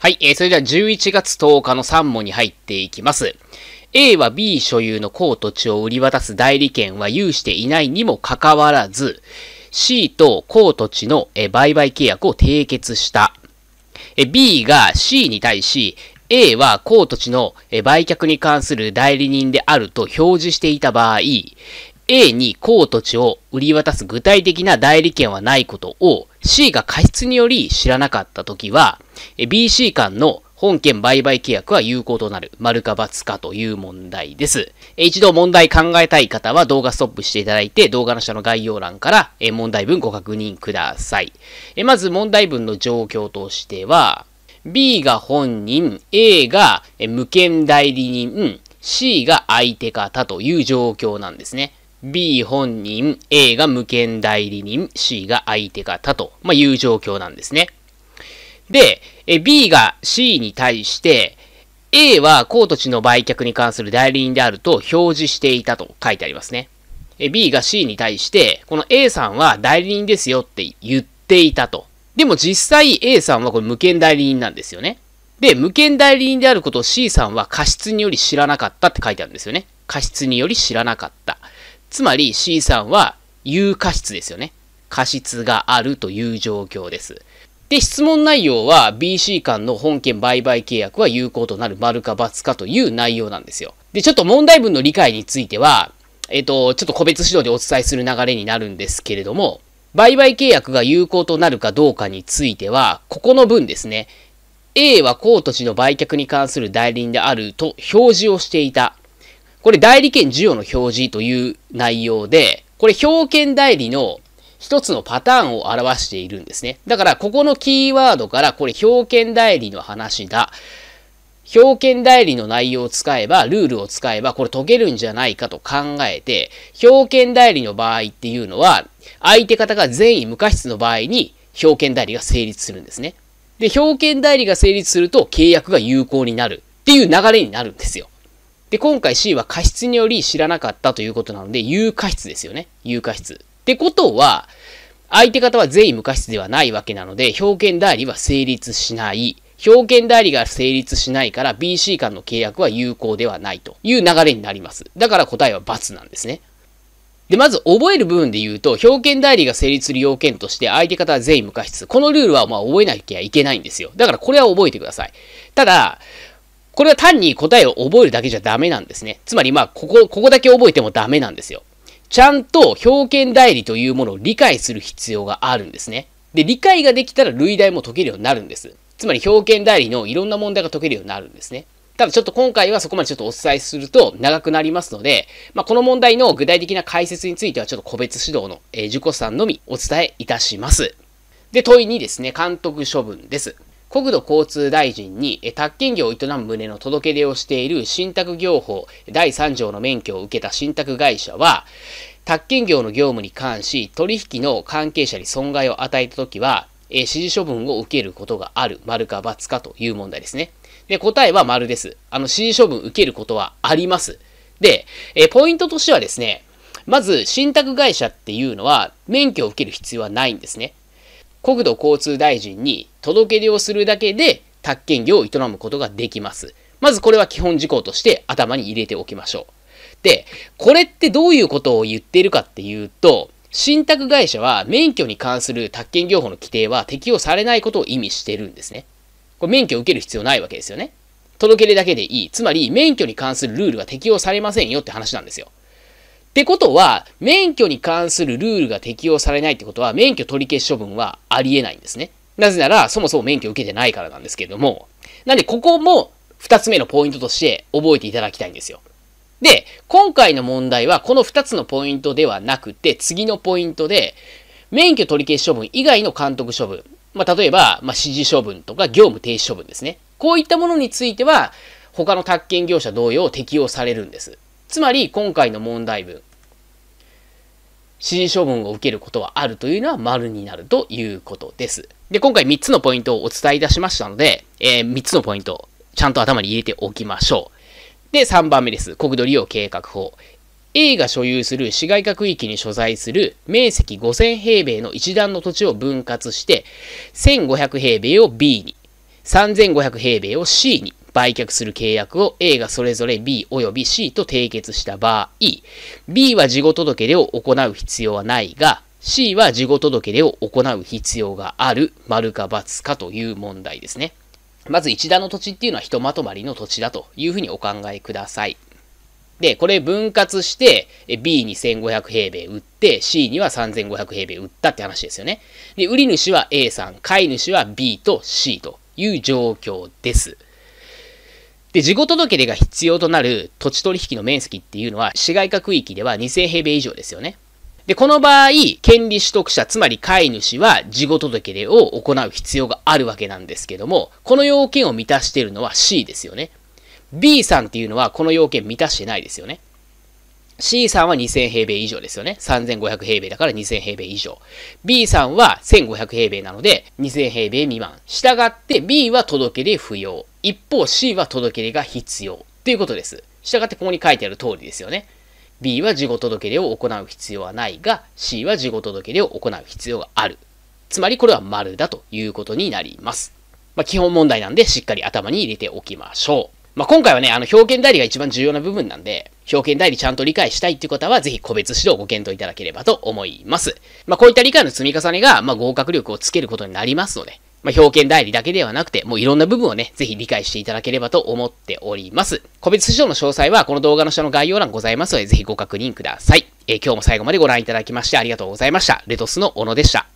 はい、えー、それでは11月10日の3問に入っていきます。A は B 所有の高土地を売り渡す代理権は有していないにもかかわらず、C と高土地の売買契約を締結した。B が C に対し、A は高土地の売却に関する代理人であると表示していた場合、A に高土地を売り渡す具体的な代理権はないことを C が過失により知らなかったときは、BC 間の本件売買契約は有効となる。丸か×かという問題です。一度問題考えたい方は動画ストップしていただいて、動画の下の概要欄から問題文ご確認ください。まず問題文の状況としては、B が本人、A が無権代理人、C が相手方という状況なんですね。B 本人、A が無権代理人、C が相手方と、まあ、いう状況なんですね。で、B が C に対して、A はコート地の売却に関する代理人であると表示していたと書いてありますね。B が C に対して、この A さんは代理人ですよって言っていたと。でも実際 A さんはこれ無権代理人なんですよね。で、無権代理人であることを C さんは過失により知らなかったって書いてあるんですよね。過失により知らなかった。つまり C さんは有過失ですよね。過失があるという状況です。で、質問内容は BC 間の本件売買契約は有効となる丸か×かという内容なんですよ。で、ちょっと問題文の理解については、えっと、ちょっと個別指導でお伝えする流れになるんですけれども、売買契約が有効となるかどうかについては、ここの文ですね。A は公土地の売却に関する代理人であると表示をしていた。これ代理権授与の表示という内容で、これ表券代理の一つのパターンを表しているんですね。だからここのキーワードからこれ表券代理の話だ。表券代理の内容を使えば、ルールを使えば、これ解けるんじゃないかと考えて、表券代理の場合っていうのは、相手方が善意無過失の場合に、表券代理が成立するんですね。で、表券代理が成立すると、契約が有効になるっていう流れになるんですよ。で、今回 C は過失により知らなかったということなので、有過失ですよね。有過失。ってことは、相手方は全員無過失ではないわけなので、表現代理は成立しない。表現代理が成立しないから BC 間の契約は有効ではないという流れになります。だから答えは×なんですね。で、まず覚える部分で言うと、表現代理が成立する要件として相手方は全員無過失。このルールはまあ覚えなきゃいけないんですよ。だからこれは覚えてください。ただ、これは単に答えを覚えるだけじゃダメなんですね。つまりまあ、ここ、ここだけ覚えてもダメなんですよ。ちゃんと表現代理というものを理解する必要があるんですね。で、理解ができたら類題も解けるようになるんです。つまり表現代理のいろんな問題が解けるようになるんですね。ただちょっと今回はそこまでちょっとお伝えすると長くなりますので、まあ、この問題の具体的な解説についてはちょっと個別指導の、え受講さんのみお伝えいたします。で、問いにですね、監督処分です。国土交通大臣に、宅建業を営む旨の届け出をしている信託業法第3条の免許を受けた信託会社は、宅建業の業務に関し、取引の関係者に損害を与えたときは、え指示処分を受けることがある、丸か×かという問題ですね。で、答えは丸です。あの、指示処分受けることはあります。で、えポイントとしてはですね、まず、信託会社っていうのは、免許を受ける必要はないんですね。国土交通大臣に届け出をするだけで宅建業を営むことができます。まずこれは基本事項として頭に入れておきましょう。で、これってどういうことを言っているかっていうと、信託会社は免許に関する宅建業法の規定は適用されないことを意味してるんですね。これ免許を受ける必要ないわけですよね。届け出だけでいい。つまり免許に関するルールは適用されませんよって話なんですよ。ってことは、免許に関するルールが適用されないってことは、免許取り消し処分はありえないんですね。なぜなら、そもそも免許を受けてないからなんですけれども。なんで、ここも2つ目のポイントとして覚えていただきたいんですよ。で、今回の問題はこの2つのポイントではなくて、次のポイントで、免許取り消し処分以外の監督処分。まあ、例えば、まあ、指示処分とか業務停止処分ですね。こういったものについては、他の宅建業者同様適用されるんです。つまり、今回の問題文、指示処分を受けることはあるというのは丸になるということです。で、今回3つのポイントをお伝えいたしましたので、えー、3つのポイント、ちゃんと頭に入れておきましょう。で、3番目です。国土利用計画法。A が所有する市街化区域に所在する面積5000平米の一段の土地を分割して、1500平米を B に、3500平米を C に、売却する契約を A がそれぞれ B 及び C と締結した場合、B は事後届出を行う必要はないが、C は事後届出を行う必要がある、丸か×かという問題ですね。まず一段の土地っていうのはひとまとまりの土地だというふうにお考えください。で、これ分割して B に1500平米売って C には3500平米売ったって話ですよね。で、売り主は A さん、買い主は B と C という状況です。で、事後届出が必要となる土地取引の面積っていうのは、市街化区域では2000平米以上ですよね。で、この場合、権利取得者、つまり飼い主は事後届出を行う必要があるわけなんですけども、この要件を満たしているのは C ですよね。B さんっていうのはこの要件満たしてないですよね。C さんは2000平米以上ですよね。3500平米だから2000平米以上。B さんは1500平米なので2000平米未満。したがって B は届け出不要。一方 C は届け出が必要。ということです。したがってここに書いてある通りですよね。B は事後届出を行う必要はないが、C は事後届出を行う必要がある。つまりこれは丸だということになります。まあ、基本問題なんでしっかり頭に入れておきましょう。まあ、今回はね、あの、表現代理が一番重要な部分なんで、表現代理ちゃんと理解したいっていう方は、ぜひ個別指導をご検討いただければと思います。まあ、こういった理解の積み重ねが、まあ、合格力をつけることになりますので、まあ、表現代理だけではなくて、もういろんな部分をね、ぜひ理解していただければと思っております。個別指導の詳細は、この動画の下の概要欄ございますので、ぜひご確認ください。えー、今日も最後までご覧いただきましてありがとうございました。レトスの小野でした。